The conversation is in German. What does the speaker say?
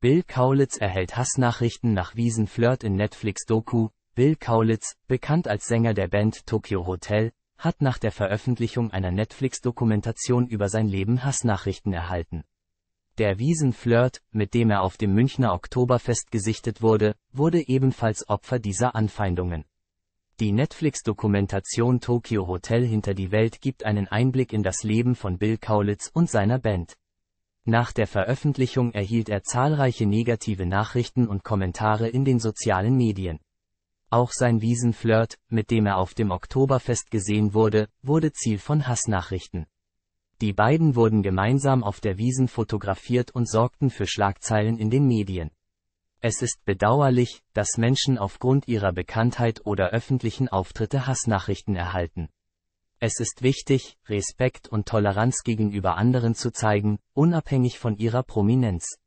Bill Kaulitz erhält Hassnachrichten nach Wiesenflirt in Netflix-Doku. Bill Kaulitz, bekannt als Sänger der Band Tokyo Hotel, hat nach der Veröffentlichung einer Netflix-Dokumentation über sein Leben Hassnachrichten erhalten. Der Wiesenflirt, mit dem er auf dem Münchner Oktoberfest gesichtet wurde, wurde ebenfalls Opfer dieser Anfeindungen. Die Netflix-Dokumentation Tokyo Hotel hinter die Welt gibt einen Einblick in das Leben von Bill Kaulitz und seiner Band. Nach der Veröffentlichung erhielt er zahlreiche negative Nachrichten und Kommentare in den sozialen Medien. Auch sein Wiesenflirt, mit dem er auf dem Oktoberfest gesehen wurde, wurde Ziel von Hassnachrichten. Die beiden wurden gemeinsam auf der Wiesen fotografiert und sorgten für Schlagzeilen in den Medien. Es ist bedauerlich, dass Menschen aufgrund ihrer Bekanntheit oder öffentlichen Auftritte Hassnachrichten erhalten. Es ist wichtig, Respekt und Toleranz gegenüber anderen zu zeigen, unabhängig von ihrer Prominenz.